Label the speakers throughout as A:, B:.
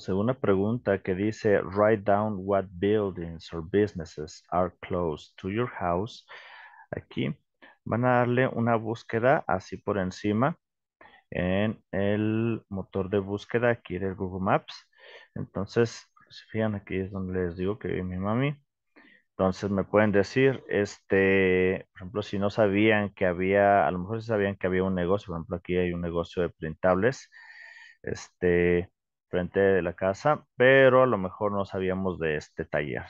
A: segunda una pregunta que dice, write down what buildings or businesses are close to your house. Aquí van a darle una búsqueda así por encima en el motor de búsqueda aquí del Google Maps. Entonces, si fijan aquí es donde les digo que mi mami. Entonces me pueden decir, este, por ejemplo, si no sabían que había, a lo mejor si sabían que había un negocio, por ejemplo, aquí hay un negocio de printables, este, frente de la casa, pero a lo mejor no sabíamos de este taller.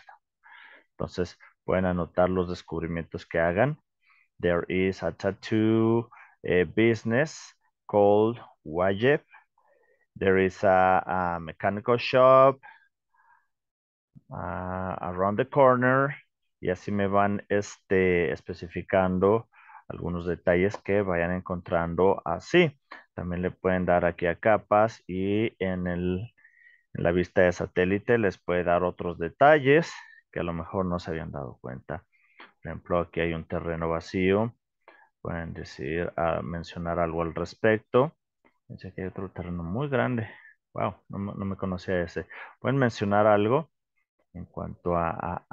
A: Entonces, pueden anotar los descubrimientos que hagan. There is a tattoo eh, business called Wajib. There is a, mechanical shop around the corner. Y así me van este, especificando algunos detalles que vayan encontrando así. También le pueden dar aquí a capas y en, la vista de satélite les puede dar otros detalles que a lo mejor no se habían dado cuenta. Por ejemplo, aquí hay un terreno vacío. Pueden decir, ah, mencionar algo al respecto. Dice que hay otro terreno muy grande. Wow, no, me conocía ese. Pueden mencionar algo en cuanto a,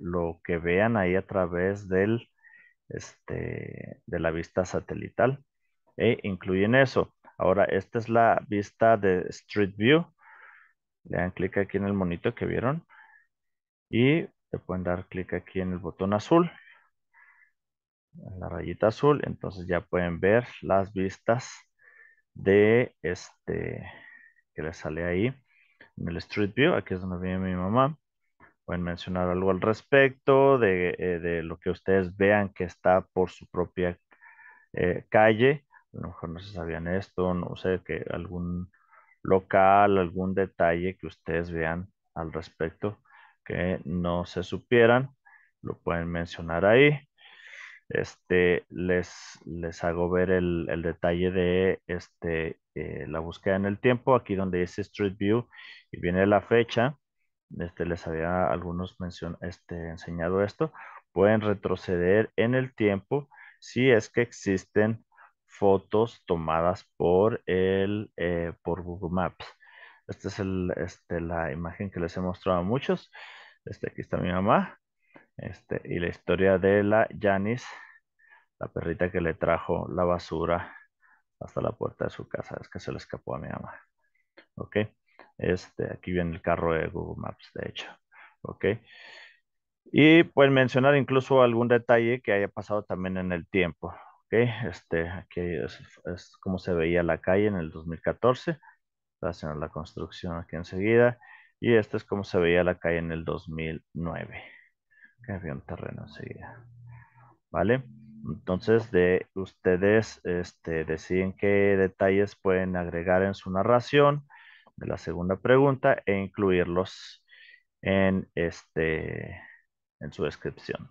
A: lo que vean ahí a través del este, de la vista satelital. E incluyen eso. Ahora, esta es la vista de Street View. Le dan clic aquí en el monito que vieron. Y le pueden dar clic aquí en el botón azul. En la rayita azul. Entonces ya pueden ver las vistas de este que le sale ahí. En el Street View. Aquí es donde viene mi mamá pueden mencionar algo al respecto eh, de, lo que ustedes vean que está por su propia eh, calle. A lo mejor no se sabían esto, no sé, que algún local, algún detalle que ustedes vean al respecto que no se supieran, lo pueden mencionar ahí. Este, les, les hago ver el, detalle de este, eh, la búsqueda en el tiempo, aquí donde dice Street View y viene la fecha este, les había algunos mencion, este, enseñado esto, pueden retroceder en el tiempo si es que existen fotos tomadas por, el, eh, por Google Maps. Esta es este, la imagen que les he mostrado a muchos. aquí está mi mamá. y la historia de la Janice, la perrita que le trajo la basura hasta la puerta de su casa. Es que se le escapó a mi mamá. ¿Ok? Este, aquí viene el carro de Google Maps, de hecho. ¿Ok? Y pueden mencionar incluso algún detalle que haya pasado también en el tiempo. ¿Ok? Este, aquí es, como se veía la calle en el 2014. Está haciendo la construcción aquí enseguida. Y este es como se veía la calle en el 2009. Que había un terreno enseguida. ¿Vale? Entonces, de ustedes este, deciden qué detalles pueden agregar en su narración de la segunda pregunta e incluirlos en, este, en su descripción.